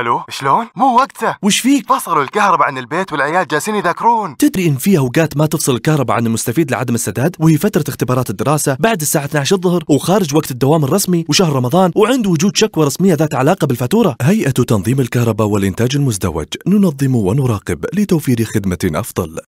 الو شلون مو وقته وش فيك فصلوا الكهرباء عن البيت والعيال جالسين يذاكرون تدري ان في اوقات ما تفصل الكهرباء عن المستفيد لعدم السداد وهي فتره اختبارات الدراسه بعد الساعه 12 الظهر وخارج وقت الدوام الرسمي وشهر رمضان وعند وجود شكوى رسميه ذات علاقه بالفاتوره هيئه تنظيم الكهرباء والانتاج المزدوج ننظم ونراقب لتوفير خدمه افضل